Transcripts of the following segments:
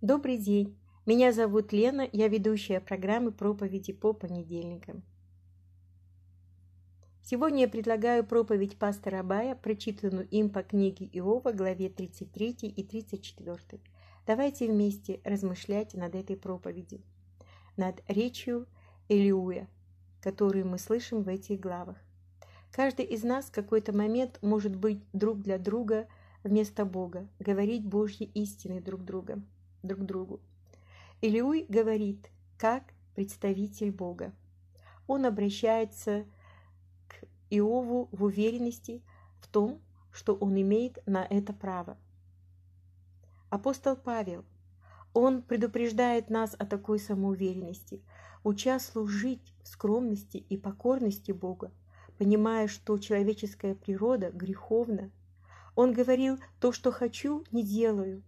Добрый день! Меня зовут Лена, я ведущая программы проповеди по понедельникам. Сегодня я предлагаю проповедь пастора Бая, прочитанную им по книге Иова, главе 33 и 34. Давайте вместе размышлять над этой проповедью, над речью Элиуя, которую мы слышим в этих главах. Каждый из нас в какой-то момент может быть друг для друга вместо Бога, говорить Божьи истины друг другу друг другу. Илиуй говорит, как представитель Бога. Он обращается к Иову в уверенности в том, что он имеет на это право. Апостол Павел, он предупреждает нас о такой самоуверенности, уча служить в скромности и покорности Бога, понимая, что человеческая природа греховна. Он говорил, то, что хочу, не делаю,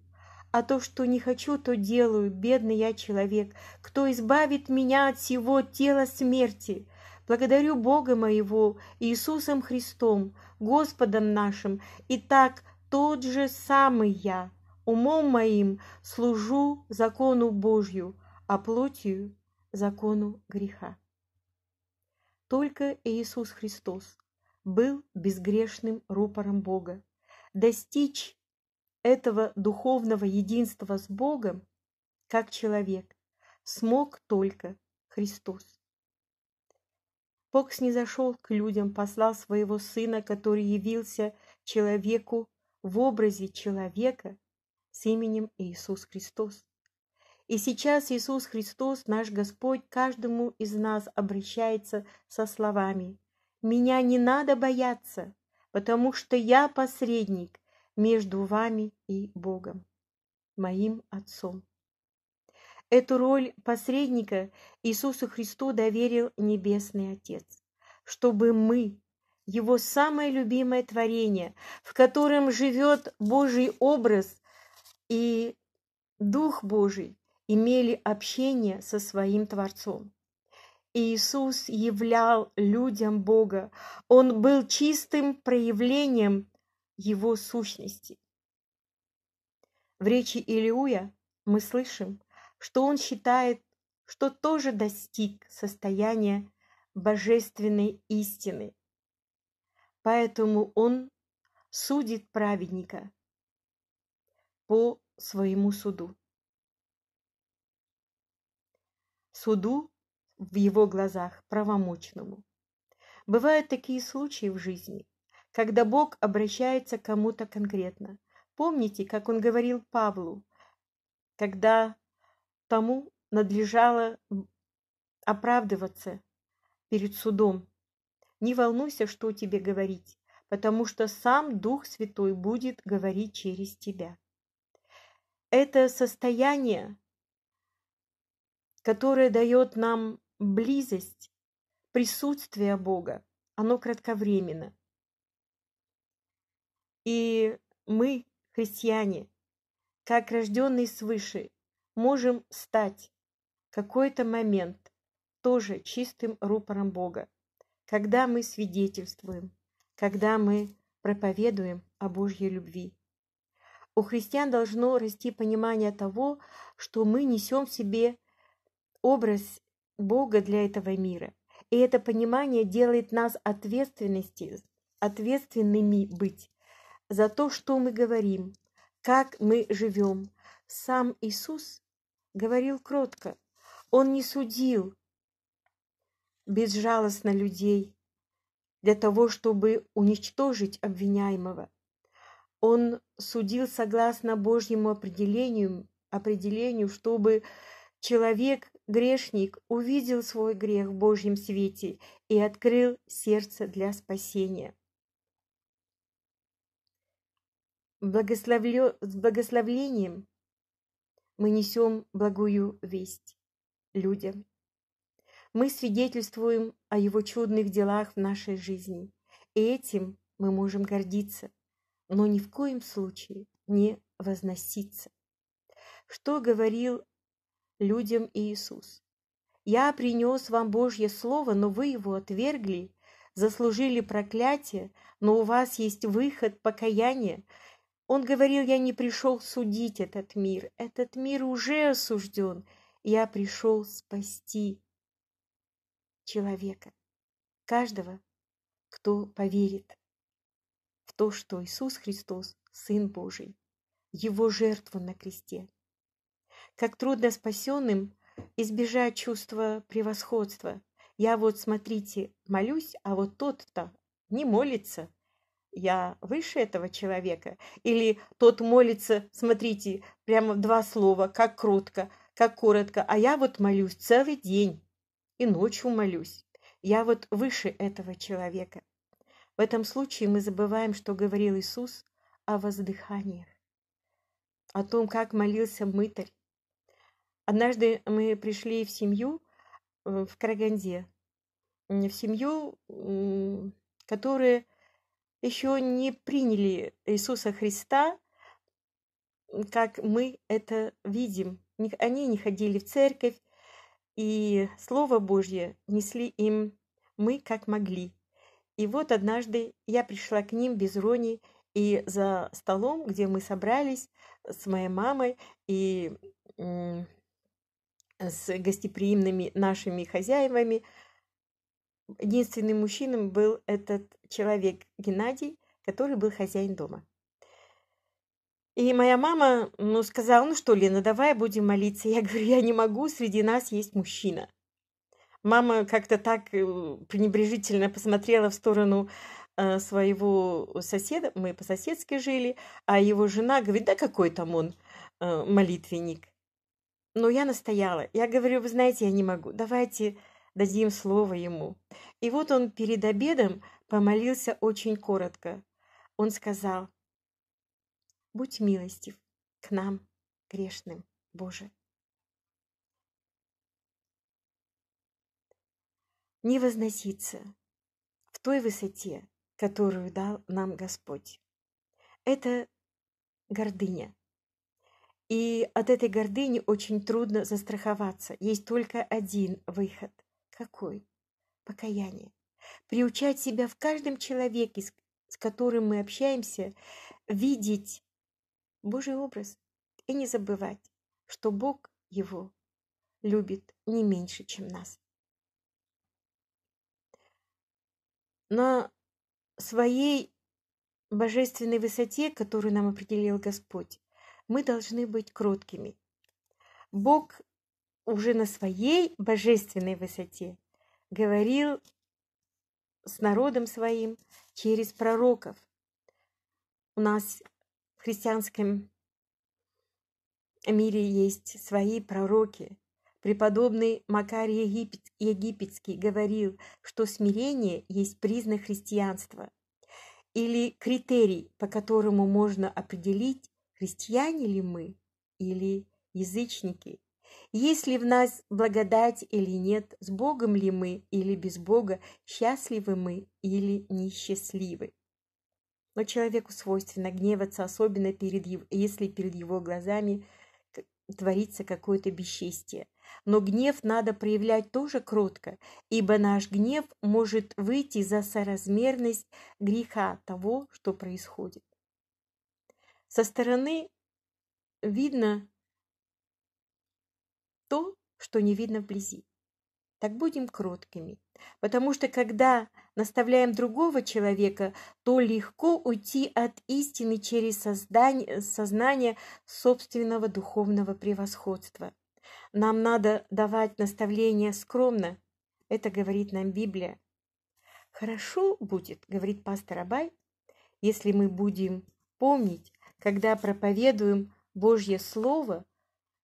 а то, что не хочу, то делаю, бедный я человек. Кто избавит меня от всего тела смерти? Благодарю Бога моего, Иисусом Христом, Господом нашим. и так тот же самый я, умом моим служу закону Божью, а плотью – закону греха. Только Иисус Христос был безгрешным рупором Бога. Достичь этого духовного единства с Богом, как человек, смог только Христос. Бог снизошел к людям, послал своего Сына, который явился человеку в образе человека с именем Иисус Христос. И сейчас Иисус Христос, наш Господь, каждому из нас обращается со словами «Меня не надо бояться, потому что я посредник между вами и Богом, моим Отцом. Эту роль посредника Иисусу Христу доверил Небесный Отец, чтобы мы, Его самое любимое творение, в котором живет Божий образ и Дух Божий, имели общение со своим Творцом. Иисус являл людям Бога. Он был чистым проявлением его сущности. В речи Илиуя мы слышим, что он считает, что тоже достиг состояния божественной истины. Поэтому он судит праведника по своему суду. Суду в его глазах правомочному. Бывают такие случаи в жизни, когда Бог обращается к кому-то конкретно. Помните, как он говорил Павлу, когда тому надлежало оправдываться перед судом. Не волнуйся, что тебе говорить, потому что сам Дух Святой будет говорить через тебя. Это состояние, которое дает нам близость, присутствие Бога, оно кратковременно. И мы, христиане, как рожденные свыше, можем стать какой-то момент тоже чистым рупором Бога, когда мы свидетельствуем, когда мы проповедуем о Божьей любви. У христиан должно расти понимание того, что мы несем в себе образ Бога для этого мира. И это понимание делает нас ответственности, ответственными быть за то, что мы говорим, как мы живем. Сам Иисус говорил кротко. Он не судил безжалостно людей для того, чтобы уничтожить обвиняемого. Он судил согласно Божьему определению, определению чтобы человек, грешник, увидел свой грех в Божьем свете и открыл сердце для спасения. благословле... с благословлением мы несем благую весть людям. Мы свидетельствуем о Его чудных делах в нашей жизни, и этим мы можем гордиться, но ни в коем случае не возноситься. Что говорил людям Иисус? «Я принес вам Божье Слово, но вы его отвергли, заслужили проклятие, но у вас есть выход, покаяние, он говорил, я не пришел судить этот мир, этот мир уже осужден, я пришел спасти человека, каждого, кто поверит в то, что Иисус Христос – Сын Божий, Его жертву на кресте. Как трудно спасенным избежать чувства превосходства. Я вот, смотрите, молюсь, а вот тот-то не молится – я выше этого человека? Или тот молится, смотрите, прямо два слова, как кротко, как коротко, а я вот молюсь целый день и ночью молюсь. Я вот выше этого человека. В этом случае мы забываем, что говорил Иисус о воздыханиях, о том, как молился мытарь. Однажды мы пришли в семью э, в Караганде, в семью, которая еще не приняли Иисуса Христа, как мы это видим. Они не ходили в церковь, и Слово Божье несли им мы как могли. И вот однажды я пришла к ним без рони, и за столом, где мы собрались с моей мамой и с гостеприимными нашими хозяевами – единственным мужчиной был этот человек Геннадий, который был хозяин дома. И моя мама, ну, сказала, ну что, Лена, давай будем молиться. Я говорю, я не могу, среди нас есть мужчина. Мама как-то так э, пренебрежительно посмотрела в сторону э, своего соседа, мы по-соседски жили, а его жена говорит, да какой там он э, молитвенник. Но я настояла. Я говорю, вы знаете, я не могу. Давайте дадим слово ему. И вот он перед обедом помолился очень коротко. Он сказал, «Будь милостив к нам, грешным, Боже». Не возноситься в той высоте, которую дал нам Господь. Это гордыня. И от этой гордыни очень трудно застраховаться. Есть только один выход – какой? Покаяние. Приучать себя в каждом человеке, с которым мы общаемся, видеть Божий образ и не забывать, что Бог его любит не меньше, чем нас. На своей божественной высоте, которую нам определил Господь, мы должны быть кроткими. Бог уже на своей божественной высоте говорил с народом своим через пророков. У нас в христианском мире есть свои пророки. Преподобный Макарий Египет, Египетский говорил, что смирение есть признак христианства или критерий, по которому можно определить, христиане ли мы или язычники – есть ли в нас благодать или нет, с Богом ли мы или без Бога, счастливы мы или несчастливы. Но человеку свойственно гневаться, особенно перед его, если перед его глазами творится какое-то бесчестие. Но гнев надо проявлять тоже кротко, ибо наш гнев может выйти за соразмерность греха того, что происходит. Со стороны видно, то, что не видно вблизи. Так будем кроткими, потому что когда наставляем другого человека, то легко уйти от истины через создание, сознание собственного духовного превосходства. Нам надо давать наставления скромно, это говорит нам Библия. Хорошо будет, говорит пастор Абай, если мы будем помнить, когда проповедуем Божье Слово,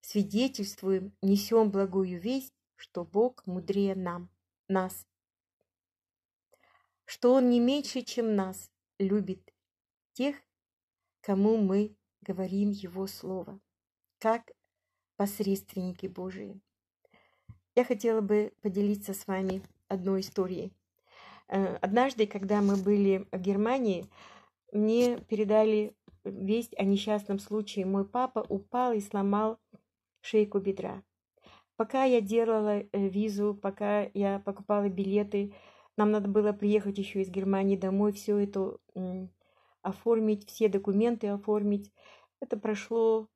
свидетельствуем, несем благую весть, что Бог мудрее нам, нас, что Он не меньше, чем нас, любит тех, кому мы говорим Его Слово, как посредственники Божии. Я хотела бы поделиться с вами одной историей. Э, однажды, когда мы были в Германии, мне передали весть о несчастном случае. Мой папа упал и сломал шейку бедра. Пока я делала э, визу, пока я покупала билеты, нам надо было приехать еще из Германии домой, все это оформить, все документы оформить. Это прошло,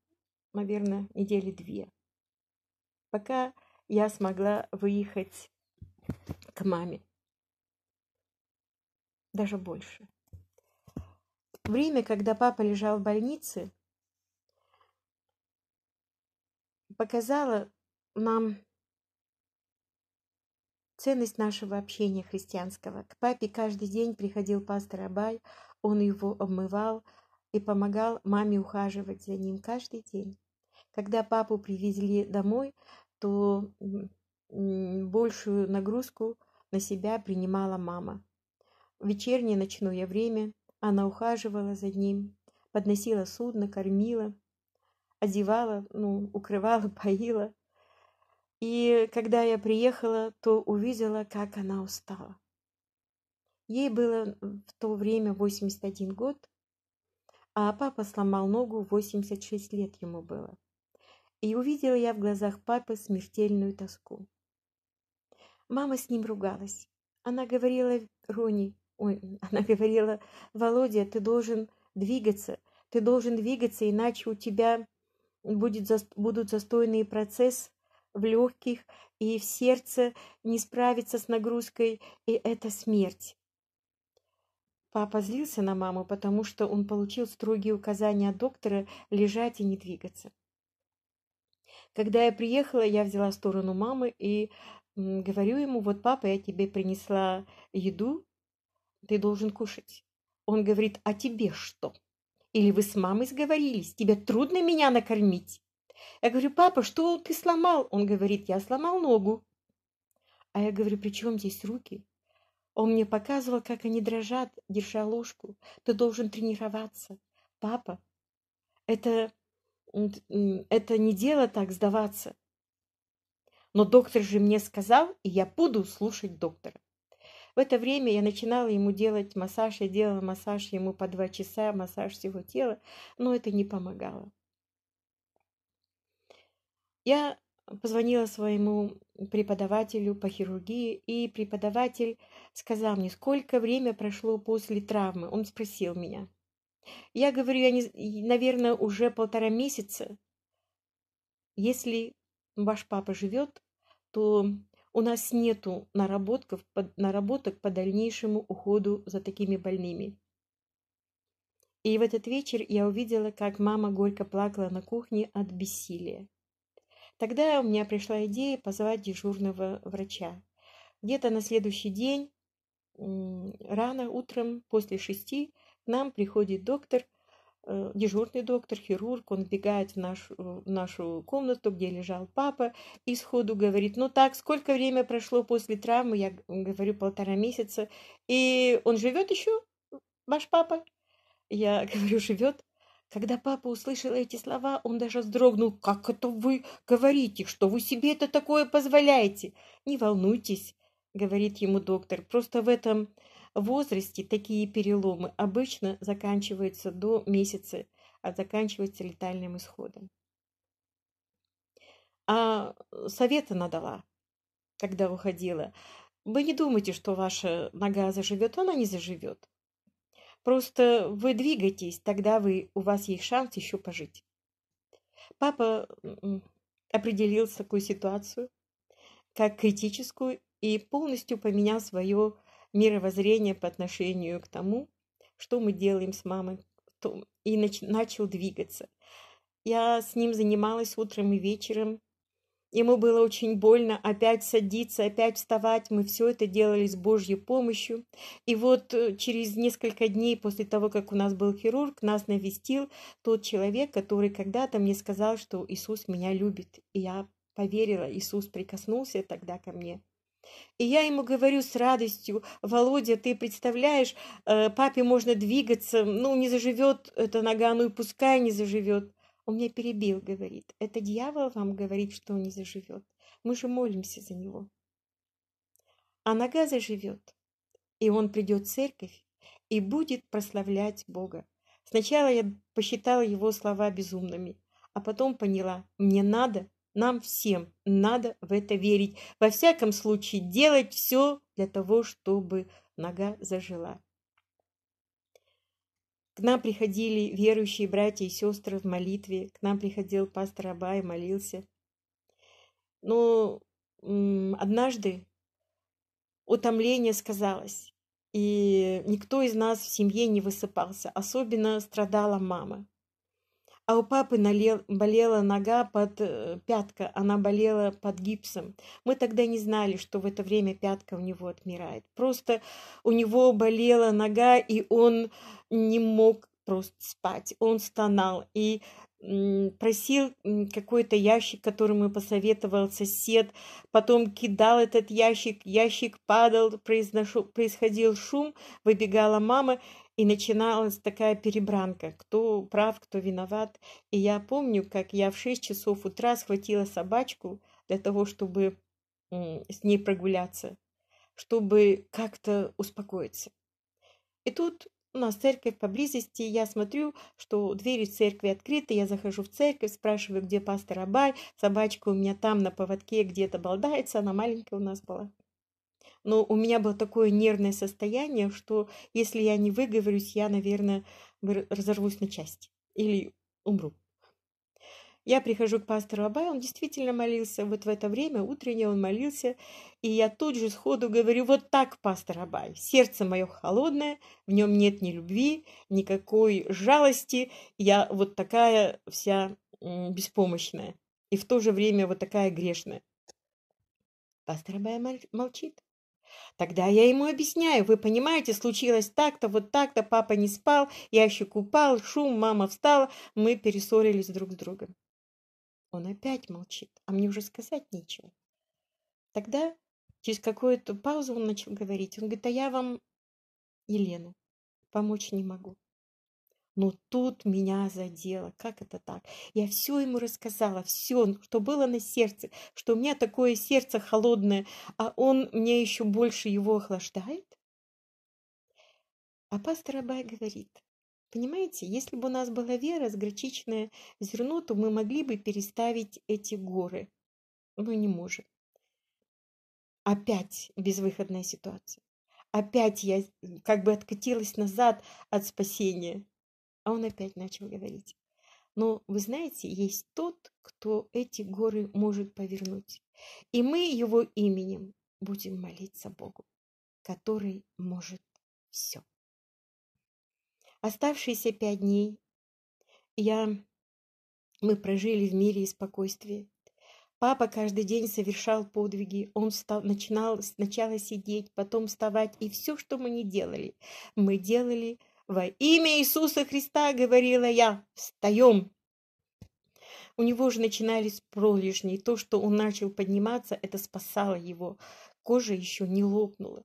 наверное, недели две. Пока я смогла выехать к маме. Даже больше. Время, когда папа лежал в больнице, показала нам ценность нашего общения христианского. К папе каждый день приходил пастор Абай, он его обмывал и помогал маме ухаживать за ним каждый день. Когда папу привезли домой, то большую нагрузку на себя принимала мама. В вечернее ночное время она ухаживала за ним, подносила судно, кормила – одевала, ну, укрывала, поила. И когда я приехала, то увидела, как она устала. Ей было в то время 81 год, а папа сломал ногу, 86 лет ему было. И увидела я в глазах папы смертельную тоску. Мама с ним ругалась. Она говорила, Рони, ой, она говорила, Володя, ты должен двигаться, ты должен двигаться, иначе у тебя будет, за, будут застойные процесс в легких и в сердце, не справиться с нагрузкой, и это смерть. Папа злился на маму, потому что он получил строгие указания от доктора лежать и не двигаться. Когда я приехала, я взяла сторону мамы и говорю ему, вот папа, я тебе принесла еду, ты должен кушать. Он говорит, а тебе что? Или вы с мамой сговорились? Тебе трудно меня накормить?» Я говорю, «Папа, что ты сломал?» Он говорит, «Я сломал ногу». А я говорю, «При чем здесь руки?» Он мне показывал, как они дрожат, держа ложку. Ты должен тренироваться. Папа, это, это не дело так сдаваться. Но доктор же мне сказал, и я буду слушать доктора. В это время я начинала ему делать массаж, я делала массаж ему по два часа, массаж всего тела, но это не помогало. Я позвонила своему преподавателю по хирургии, и преподаватель сказал мне, сколько время прошло после травмы. Он спросил меня. Я говорю, я, не, наверное, уже полтора месяца. Если ваш папа живет, то у нас нет наработков, наработок по дальнейшему уходу за такими больными. И в этот вечер я увидела, как мама горько плакала на кухне от бессилия. Тогда у меня пришла идея позвать дежурного врача. Где-то на следующий день, рано утром, после шести, к нам приходит доктор – Э, дежурный доктор, хирург, он бегает в нашу, э, в нашу комнату, где лежал папа, и сходу говорит, ну так, сколько время прошло после травмы, я говорю, полтора месяца, и он живет еще, ваш папа? Я говорю, живет. Когда папа услышал эти слова, он даже вздрогнул. «Как это вы говорите? Что вы себе это такое позволяете?» «Не волнуйтесь», — говорит ему доктор. «Просто в этом возрасте такие переломы обычно заканчиваются до месяца, а заканчиваются летальным исходом. А э, совет она дала, когда выходила. Вы не думайте, что ваша нога заживет, она не заживет. Просто вы двигайтесь, тогда вы, у вас есть шанс еще пожить. Папа определил такую ситуацию, как критическую, и полностью поменял свое мировоззрение по отношению к тому, что мы делаем с мамой, и начал двигаться. Я с ним занималась утром и вечером. Ему было очень больно опять садиться, опять вставать. Мы все это делали с Божьей помощью. И вот э, через несколько дней после того, как у нас был хирург, нас навестил тот человек, который когда-то мне сказал, что Иисус меня любит. И я поверила, Иисус прикоснулся тогда ко мне. И я ему говорю с радостью, Володя, ты представляешь, э, папе можно двигаться, ну, не заживет эта нога, ну и пускай не заживет. Он меня перебил, говорит, это дьявол вам говорит, что он не заживет. Мы же молимся за него. А нога заживет, и он придет в церковь и будет прославлять Бога. Сначала я посчитала его слова безумными, а потом поняла, мне надо нам всем надо в это верить. Во всяком случае, делать все для того, чтобы нога зажила. К нам приходили верующие братья и сестры в молитве. К нам приходил пастор Аба и молился. Но однажды утомление сказалось. И никто из нас в семье не высыпался. Особенно страдала мама. А у папы налел, болела нога под э, пятка, она болела под гипсом. Мы тогда не знали, что в это время пятка у него отмирает. Просто у него болела нога, и он не мог просто спать. Он стонал и м, просил какой-то ящик, который ему посоветовал сосед, потом кидал этот ящик, ящик падал, произношел, происходил шум, выбегала мама, и начиналась такая перебранка, кто прав, кто виноват. И я помню, как я в 6 часов утра схватила собачку для того, чтобы с ней прогуляться, чтобы как-то успокоиться. И тут у нас церковь поблизости, я смотрю, что двери церкви открыты, я захожу в церковь, спрашиваю, где пастор Абай, собачка у меня там на поводке где-то болдается, она маленькая у нас была но у меня было такое нервное состояние, что если я не выговорюсь, я, наверное, разорвусь на части или умру. Я прихожу к пастору Абай, он действительно молился. Вот в это время утреннее он молился, и я тут же сходу говорю, вот так, пастор Абай, сердце мое холодное, в нем нет ни любви, никакой жалости, я вот такая вся беспомощная, и в то же время вот такая грешная. Пастор Абай молчит. Тогда я ему объясняю, вы понимаете, случилось так-то, вот так-то, папа не спал, я еще купал, шум, мама встала, мы перессорились друг с другом. Он опять молчит, а мне уже сказать нечего. Тогда через какую-то паузу он начал говорить. Он говорит, а я вам, Елена, помочь не могу. Но «Ну, тут меня задело. Как это так? Я все ему рассказала, все, что было на сердце, что у меня такое сердце холодное, а он мне еще больше его охлаждает. А пастор Абай говорит, понимаете, если бы у нас была вера с гречичное зерно, то мы могли бы переставить эти горы. Но не можем. Опять безвыходная ситуация опять я как бы откатилась назад от спасения. А он опять начал говорить. Но, вы знаете, есть тот, кто эти горы может повернуть. И мы его именем будем молиться Богу, который может все. Оставшиеся пять дней я, мы прожили в мире и спокойствии. Папа каждый день совершал подвиги. Он стал, начинал сначала сидеть, потом вставать. И все, что мы не делали, мы делали – «Во имя Иисуса Христа!» — говорила я. «Встаем!» У него же начинались пролежни, и то, что он начал подниматься, это спасало его. Кожа еще не лопнула.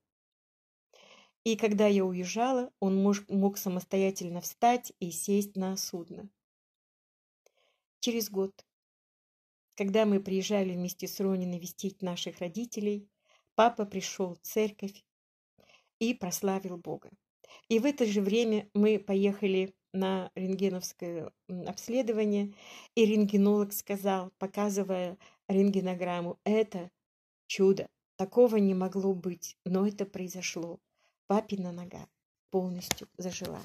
И когда я уезжала, он мог, мог самостоятельно встать и сесть на судно. Через год, когда мы приезжали вместе с Рони навестить наших родителей, папа пришел в церковь и прославил Бога. И в это же время мы поехали на рентгеновское обследование, и рентгенолог сказал, показывая рентгенограмму, это чудо, такого не могло быть, но это произошло. Папина нога полностью зажила.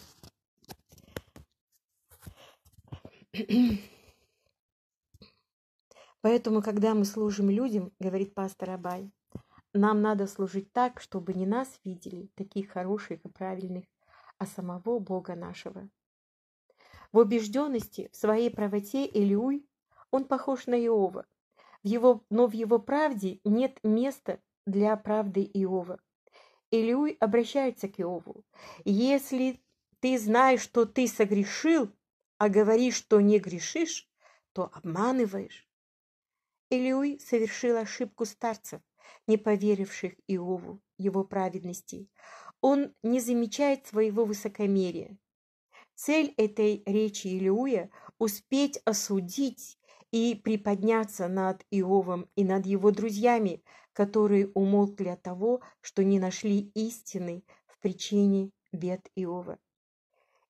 Поэтому, когда мы служим людям, говорит пастор Абай, нам надо служить так, чтобы не нас видели, таких хороших и правильных, а самого Бога нашего. В убежденности, в своей правоте Илиуй, он похож на Иова, в его, но в его правде нет места для правды Иова. Илиуй обращается к Иову. «Если ты знаешь, что ты согрешил, а говоришь, что не грешишь, то обманываешь». Илиуй совершил ошибку старцев не поверивших Иову, его праведности. Он не замечает своего высокомерия. Цель этой речи Илиуя – успеть осудить и приподняться над Иовом и над его друзьями, которые умолкли от того, что не нашли истины в причине бед Иова.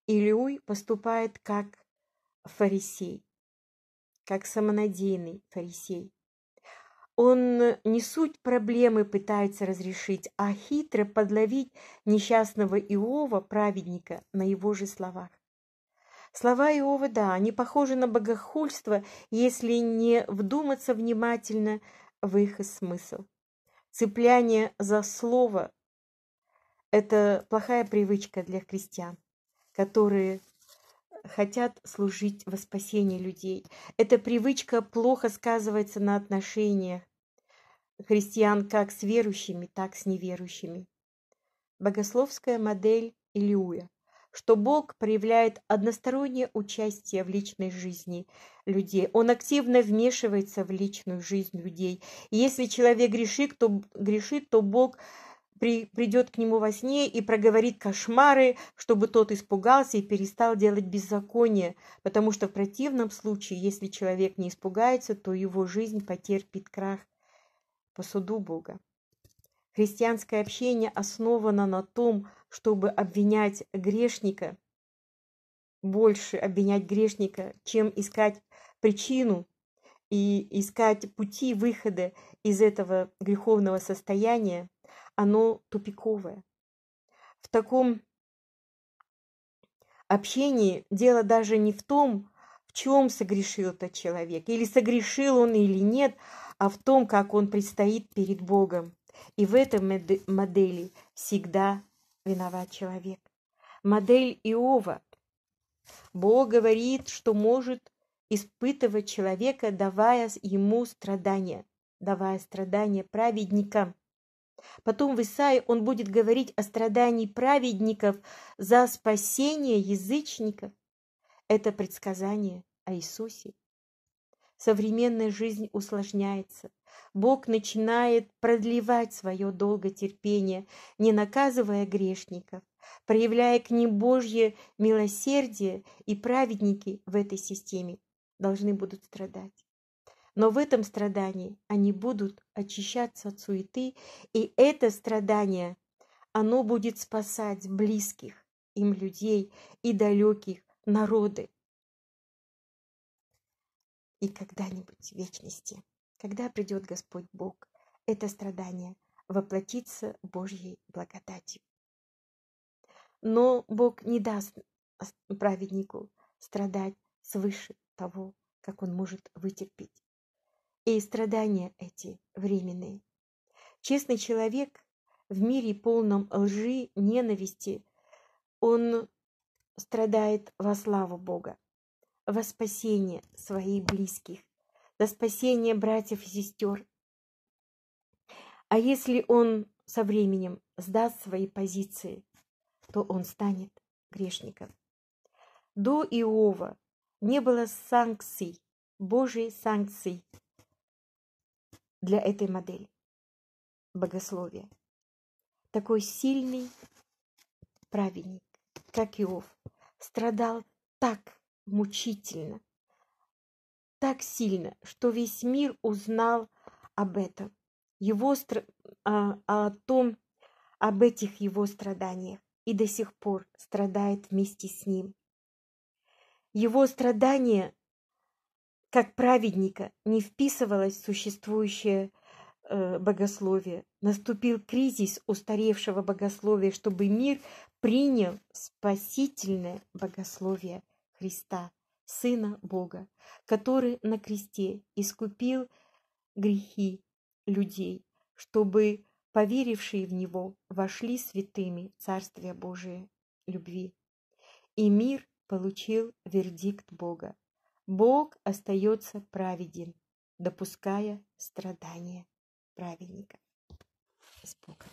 Илиуй поступает как фарисей, как самонадеянный фарисей. Он не суть проблемы пытается разрешить, а хитро подловить несчастного Иова, праведника, на его же словах. Слова Иова, да, они похожи на богохульство, если не вдуматься внимательно в их смысл. Цепляние за слово – это плохая привычка для христиан, которые хотят служить во спасении людей. Эта привычка плохо сказывается на отношениях христиан как с верующими, так с неверующими. Богословская модель Илиуя, что Бог проявляет одностороннее участие в личной жизни людей. Он активно вмешивается в личную жизнь людей. И если человек грешит, то, грешит, то Бог – при, придет к нему во сне и проговорит кошмары, чтобы тот испугался и перестал делать беззаконие, потому что в противном случае, если человек не испугается, то его жизнь потерпит крах по суду Бога. Христианское общение основано на том, чтобы обвинять грешника, больше обвинять грешника, чем искать причину и искать пути выхода из этого греховного состояния, оно тупиковое. В таком общении дело даже не в том, в чем согрешил-то человек, или согрешил он или нет, а в том, как он предстоит перед Богом. И в этой модели всегда виноват человек. Модель Иова. Бог говорит, что может испытывать человека, давая ему страдания, давая страдания праведникам. Потом в Исаии он будет говорить о страдании праведников за спасение язычников. Это предсказание о Иисусе. Современная жизнь усложняется. Бог начинает продлевать свое долготерпение, не наказывая грешников, проявляя к ним Божье милосердие, и праведники в этой системе должны будут страдать. Но в этом страдании они будут очищаться от суеты, и это страдание, оно будет спасать близких им людей и далеких народы. И когда-нибудь в вечности, когда придет Господь Бог, это страдание воплотится Божьей благодатью. Но Бог не даст праведнику страдать свыше того, как он может вытерпеть и страдания эти временные. Честный человек в мире полном лжи, ненависти, он страдает во славу Бога, во спасение своих близких, за спасение братьев и сестер. А если он со временем сдаст свои позиции, то он станет грешником. До Иова не было санкций, Божьей санкций для этой модели богословия. Такой сильный праведник, как Иов, страдал так мучительно, так сильно, что весь мир узнал об этом, его, о, а, а о том, об этих его страданиях и до сих пор страдает вместе с ним. Его страдания как праведника не вписывалось в существующее э, богословие. Наступил кризис устаревшего богословия, чтобы мир принял спасительное богословие Христа, Сына Бога, который на кресте искупил грехи людей, чтобы поверившие в Него вошли святыми в Царствие Божие любви. И мир получил вердикт Бога Бог остается праведен, допуская страдания праведника. С Богом.